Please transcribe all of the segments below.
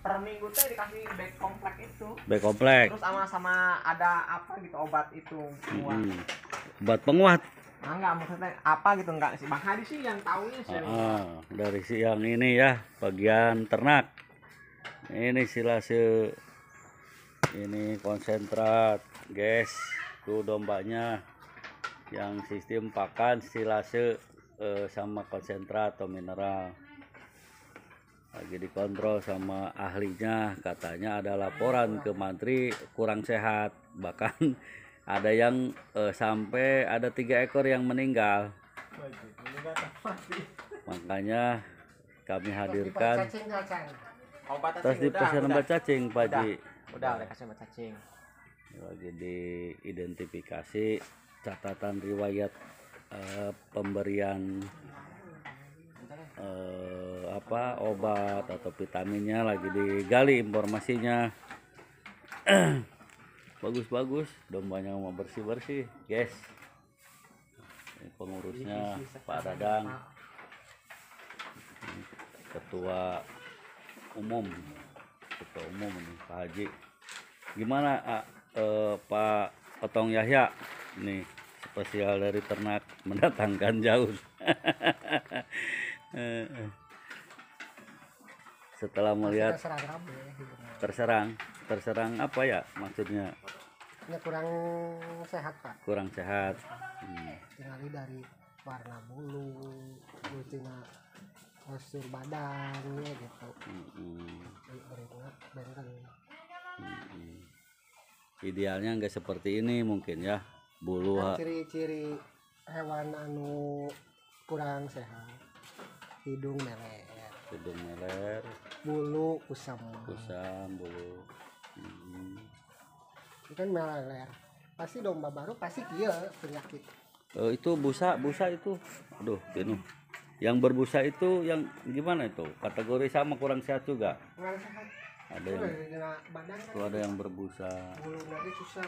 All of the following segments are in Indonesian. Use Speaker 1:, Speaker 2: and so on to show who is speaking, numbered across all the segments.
Speaker 1: per minggu teh dikasih back komplek itu back komplek terus sama sama ada apa gitu obat itu penguat
Speaker 2: hmm. obat penguat
Speaker 1: nah, enggak maksudnya apa gitu enggak sih bang Hadi sih yang tahunya sih ah,
Speaker 2: dari si yang ini ya bagian ternak ini silase ini konsentrat guys tuh dombanya yang sistem pakan silase eh, sama konsentrat atau mineral lagi dikontrol sama ahlinya katanya ada laporan ke mantri kurang sehat bahkan ada yang eh, sampai ada tiga ekor yang meninggal makanya kami hadirkan
Speaker 1: terus dipesan obat cacing Pak Ji udah udah kasih
Speaker 2: lagi diidentifikasi catatan riwayat eh, pemberian eh, apa obat atau vitaminnya lagi digali informasinya bagus-bagus dombanya mau bersih-bersih guys pengurusnya iya, iya, iya, Pak Dadang ketua umum ketua umum ini, Pak Haji gimana ah, eh, Pak Otong Yahya nih spesial dari ternak mendatangkan jauh Eh, eh. setelah melihat ya, gitu. terserang, terserang apa ya maksudnya
Speaker 3: ya kurang sehat pak
Speaker 2: kurang sehat hmm.
Speaker 3: dari warna bulu lucunya postur badannya gitu hmm.
Speaker 2: hmm. idealnya nggak seperti ini mungkin ya bulu kan
Speaker 3: ciri-ciri hewan anu kurang sehat hidung meler
Speaker 2: hidung meler
Speaker 3: bulu kusam
Speaker 2: kusam bulu hmm.
Speaker 3: kan meler pasti domba baru pasti kia penyakit
Speaker 2: uh, itu busa busa itu aduh gini yang berbusa itu yang gimana itu kategori sama kurang sehat juga
Speaker 3: kurang sehat ada yang kan? itu tuh ada
Speaker 2: yang berbusa
Speaker 3: bulu susah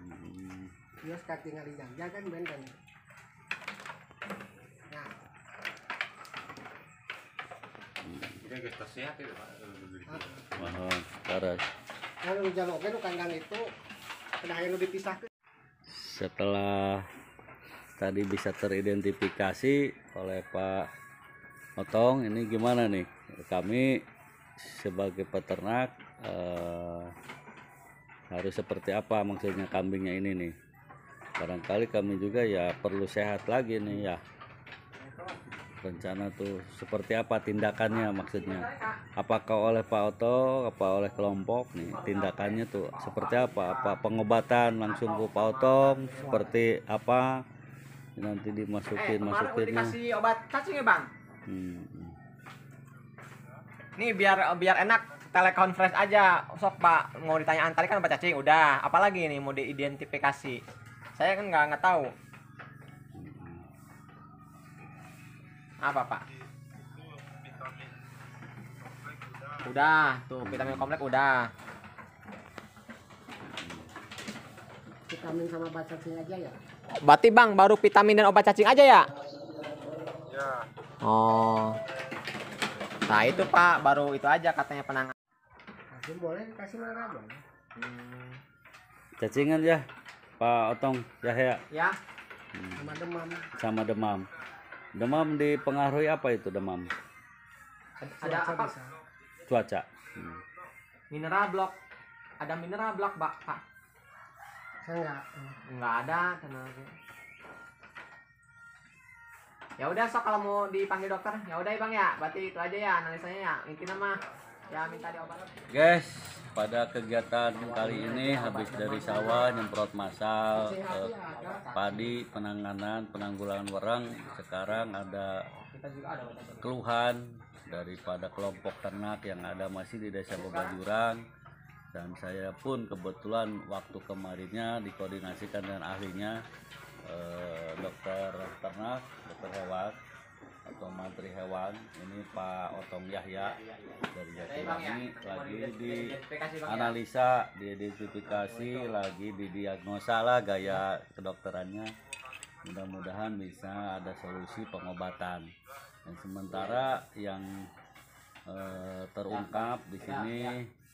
Speaker 3: hmm. kan
Speaker 2: setelah tadi bisa teridentifikasi oleh Pak Otong ini gimana nih kami sebagai peternak eh, harus seperti apa maksudnya kambingnya ini nih barangkali kami juga ya perlu sehat lagi nih ya rencana tuh seperti apa tindakannya maksudnya apakah oleh Pak Oto apa oleh kelompok nih tindakannya tuh seperti apa apa pengobatan langsung ke Pak Oto seperti apa nanti dimasukin eh, masukinnya dikasih
Speaker 1: obat cacing ya bang hmm. biar biar enak telekonferensi aja sok pak mau ditanya antar kan Pak cacing udah apalagi nih mau diidentifikasi saya kan nggak nggak tahu apa pak udah tuh vitamin komplek udah
Speaker 3: vitamin sama obat cacing aja ya
Speaker 1: berarti bang baru vitamin dan obat cacing aja ya ya oh nah itu pak baru itu aja katanya penangan
Speaker 3: cacing boleh dikasih merah bang hmm.
Speaker 1: cacingan
Speaker 2: ya pak otong ya ya ya hmm. sama demam sama demam Demam dipengaruhi apa itu demam?
Speaker 3: Ada apa? Bisa.
Speaker 2: Cuaca. Hmm.
Speaker 1: Mineral block. Ada mineral block, Pak. Pak. Enggak. Enggak eh. ada tenang Ya udah sok kalau mau dipanggil dokter, ya udah Bang ya. Berarti itu aja ya analisanya ya. Intinya mah ya minta diobat.
Speaker 2: Guys, pada kegiatan kali ini habis dari sawah nyemprot masal eh, padi penanganan penanggulangan warang sekarang ada keluhan daripada kelompok ternak yang ada masih di desa Bogajurang dan saya pun kebetulan waktu kemarinnya dikoordinasikan dengan ahlinya eh, dokter ternak dokter hewan atau mantri Hewan ini Pak Otong Yahya dari Jatiwangi ya. lagi di ya. analisa di identifikasi lagi di diagnosa lah gaya kedokterannya mudah-mudahan bisa ada solusi pengobatan dan sementara yang eh, terungkap di ya, sini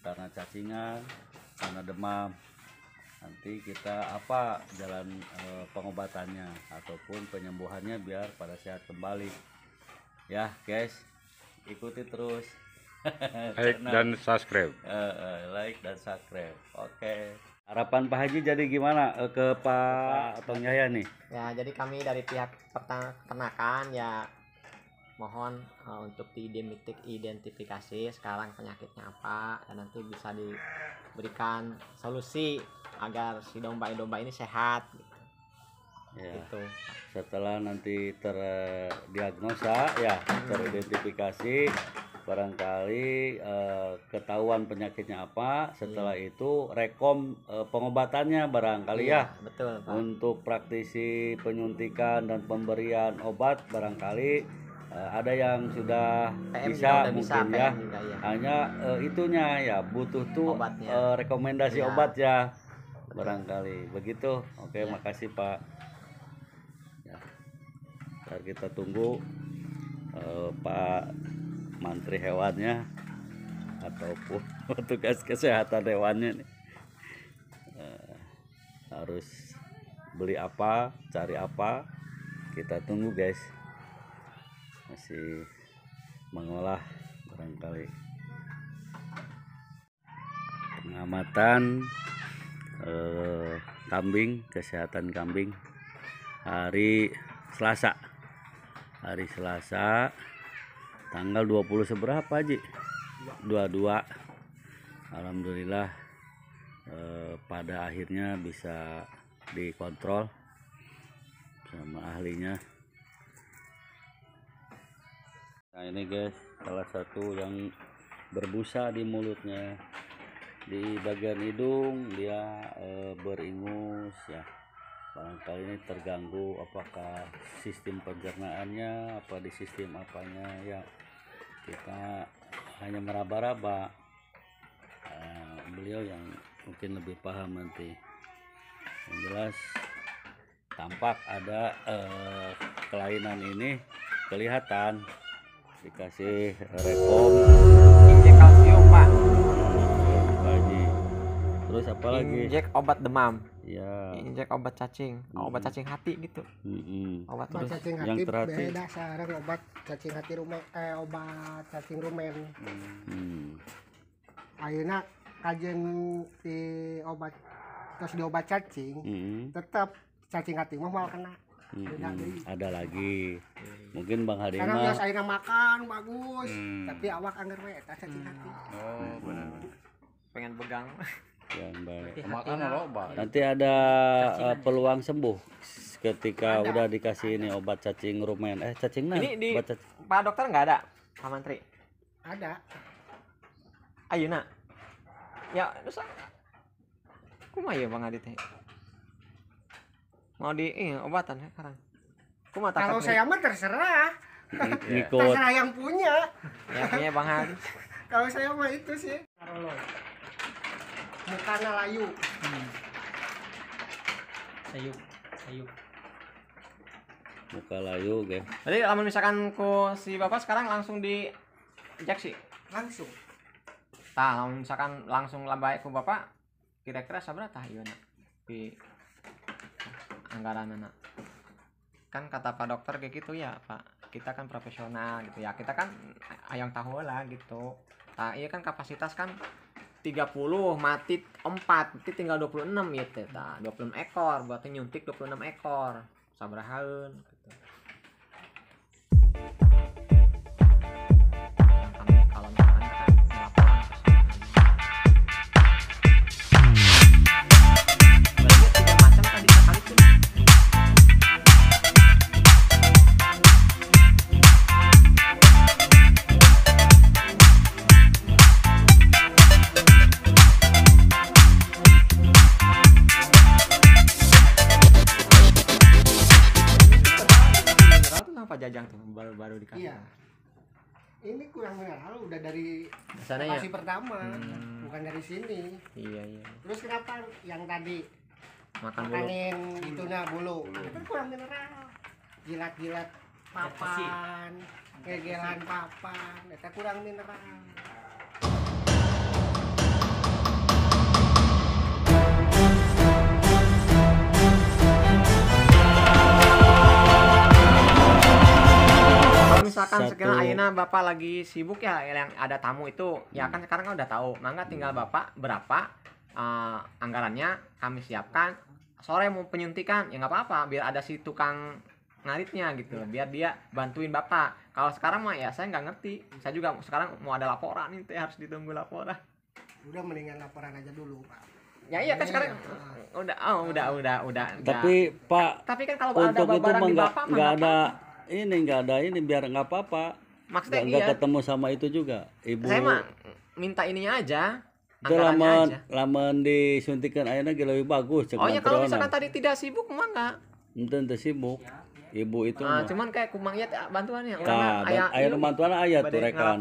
Speaker 2: karena cacingan karena demam nanti kita apa jalan e, pengobatannya ataupun penyembuhannya biar pada sehat kembali ya guys ikuti terus like dan subscribe
Speaker 1: uh, uh, like dan subscribe oke okay.
Speaker 2: harapan Pak Haji jadi gimana eh, ke Pak atau Nyaya nih
Speaker 1: ya jadi kami dari pihak peternakan ya mohon uh, untuk diidentifikasi sekarang penyakitnya apa dan nanti bisa diberikan solusi agar si domba-domba ini sehat gitu ya. Gitu.
Speaker 2: Setelah nanti terdiagnosa ya teridentifikasi barangkali eh, ketahuan penyakitnya apa setelah iya. itu rekom eh, pengobatannya barangkali iya, ya betul Pak. untuk praktisi penyuntikan dan pemberian obat barangkali eh, ada yang sudah PM bisa mungkin bisa, ya. Juga, ya hanya eh, itunya ya butuh tuh eh, rekomendasi ya. obat ya barangkali begitu oke ya. makasih Pak ntar kita tunggu uh, Pak Mantri hewannya ataupun petugas kesehatan hewannya nih Uh, harus beli apa cari apa kita tunggu guys masih mengolah barangkali pengamatan uh, kambing kesehatan kambing hari Selasa hari Selasa tanggal 20 seberapa Ji? 22 Alhamdulillah eh, pada akhirnya bisa dikontrol sama ahlinya nah ini guys salah satu yang berbusa di mulutnya di bagian hidung dia eh, beringus ya barangkali ini terganggu apakah sistem pencernaannya apa di sistem apanya ya kita hanya meraba-raba eh, beliau yang mungkin lebih paham nanti yang jelas tampak ada uh, kelainan
Speaker 1: ini kelihatan dikasih rekom apalagi injek obat demam ya injek obat cacing mm -hmm. obat cacing hati gitu mm -hmm. obat terus cacing hati yang terhati. beda
Speaker 3: sekarang obat cacing hati rumen eh obat cacing rumen hmm. akhirnya kajen di obat terus di obat cacing hmm. tetap cacing hati mah mau kena
Speaker 2: Hmm, ada lagi mungkin Bang Harima karena biasa air
Speaker 3: makan bagus hmm. tapi awak anggar we cacing hati
Speaker 1: oh benar pengen pegang
Speaker 2: yang baik makan obat nanti ada uh, peluang sembuh ketika ada. udah dikasih ini obat cacing rumen
Speaker 1: eh cacing nah ini di cacing. pak dokter nggak ada pak Menteri? ada ayo ah, nak ya dosa kuma ya bang Adit ya? mau di eh, obatan ya sekarang kuma takut. kalau saya mah
Speaker 3: terserah iya. terserah yang punya
Speaker 1: ya punya bang Adit
Speaker 3: kalau saya mah itu sih mukana layu hmm. sayup sayup
Speaker 2: muka layu geng.
Speaker 1: jadi kalau misalkan ku si bapak sekarang langsung di injeksi langsung tah misalkan langsung lambai ku bapak kira-kira sabra tah iya nak di anggaran anak kan kata pak dokter kayak gitu ya pak kita kan profesional gitu ya kita kan ayang eh, tahu lah gitu nah, iya kan kapasitas kan 30 mati 4 itu tinggal 26 ya teh 26 ekor berarti nyuntik 26 ekor sabrahaun Pak Jajang tuh baru-baru di Iya.
Speaker 3: Ini kurang mengenal udah dari Sana ya? lokasi ya? pertama, hmm. bukan dari sini. Iya, iya. Terus kenapa yang tadi makan makanin bulu. Hmm. itunya bulu? Itu kurang mineral. Jilat-jilat papan, kegelan papan, itu kurang mineral.
Speaker 1: Bapak lagi sibuk ya yang ada tamu itu, hmm. ya kan sekarang kan udah tahu. Mangga tinggal Bapak berapa uh, anggarannya kami siapkan. Sore mau penyuntikan, ya nggak apa-apa, biar ada si tukang ngaritnya gitu hmm. biar dia bantuin bapak kalau sekarang mah ya saya nggak ngerti saya juga sekarang mau ada laporan nih teh harus ditunggu
Speaker 3: laporan udah mendingan laporan aja dulu pak ya iya kan iya, sekarang iya. udah
Speaker 1: oh, ah. udah udah udah tapi
Speaker 2: udah. pak
Speaker 3: tapi kan kalau untuk ada itu mah nggak
Speaker 2: ada ini nggak ada ini biar nggak apa-apa
Speaker 1: maksudnya nggak iya. ketemu
Speaker 2: sama itu juga ibu saya mah
Speaker 1: minta ininya aja itu aja.
Speaker 2: laman disuntikan airnya gila lebih bagus oh ya kalau misalnya tadi
Speaker 1: tidak sibuk mah enggak
Speaker 2: enten tersibuk sibuk ibu itu nah, cuman
Speaker 1: kayak kumang ya bantuan ya nah, ayah bantuan aya tuh rekan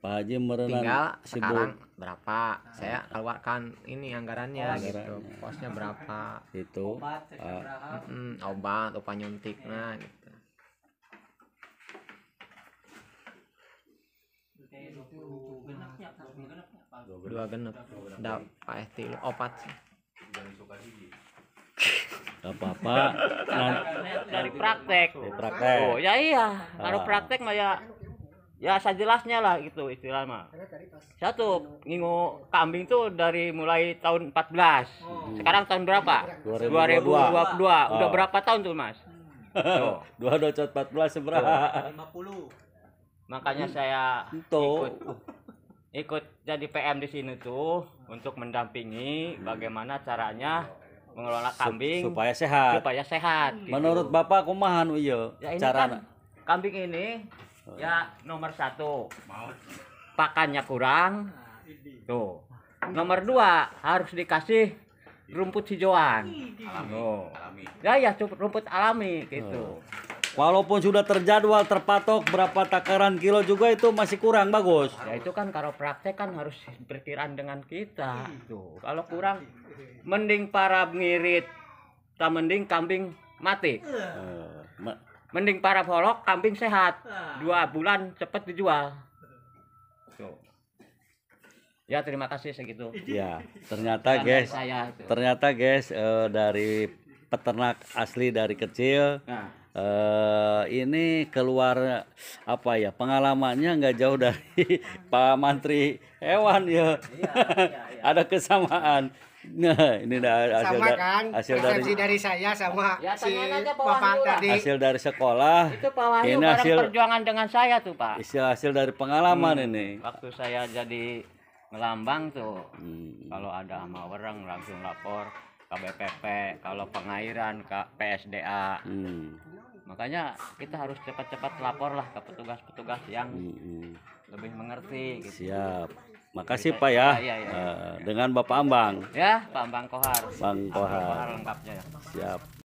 Speaker 1: Pak Haji merenang tinggal sibuk. sekarang berapa saya ah. keluarkan ini anggarannya, oh, gitu posnya berapa itu obat uh, obat upah nyuntik nah gitu
Speaker 3: dua
Speaker 2: genep dak eh tilu opat
Speaker 1: Gak apa-apa. Nah, dari praktek. Dari praktek. Oh, ya iya. Ah. Kalau ah. praktek mah ya ya saya jelasnya lah gitu istilah mah satu ngingu kambing tuh dari mulai tahun 14 sekarang tahun berapa 2022, 2022. udah ah. berapa tahun tuh mas
Speaker 2: Dua dua 14 seberapa?
Speaker 1: 50 makanya saya ikut ikut jadi PM di sini tuh untuk mendampingi hmm. bagaimana caranya mengelola kambing supaya sehat supaya sehat gitu. menurut
Speaker 2: bapak kumahan iya ya cara kan,
Speaker 1: kambing ini oh. ya nomor satu pakannya kurang nah, tuh nomor dua harus dikasih rumput hijauan alami, oh. alami. ya ya rumput alami gitu oh. Walaupun sudah terjadwal terpatok berapa takaran kilo juga itu masih kurang bagus. Ya itu kan kalau praktek kan harus berkiraan dengan kita. Itu. kalau kurang mending para ngirit, tak mending kambing mati. Eh, mending para folok kambing sehat. Dua bulan cepat dijual. Tuh. Ya terima kasih segitu. Ya
Speaker 2: ternyata guys, ternyata guys uh, dari peternak asli dari kecil. Nah Eh, ini keluar apa ya pengalamannya nggak jauh dari Pak Mantri hewan ya. Iya, iya, iya. ada kesamaan. Nah, ini dah hasil sama
Speaker 3: kan? Hasil dari, dari saya sama ya, si Bapak tadi. Hasil
Speaker 2: dari sekolah.
Speaker 3: Itu
Speaker 1: Pak Wahyu ini hasil perjuangan dengan saya tuh, Pak.
Speaker 2: Hasil hasil dari pengalaman hmm, ini. Waktu saya
Speaker 1: jadi ngelambang tuh. Hmm. Kalau ada sama orang langsung lapor. KBPP, kalau pengairan ke PSDA. Hmm makanya kita harus cepat-cepat lapor lah ke petugas-petugas yang hmm. lebih mengerti gitu. siap makasih pak ya, ya, ya, ya. Uh,
Speaker 2: dengan bapak Ambang
Speaker 1: ya Pak Ambang Kohar Bang Kohar, Kohar lengkapnya ya.
Speaker 2: siap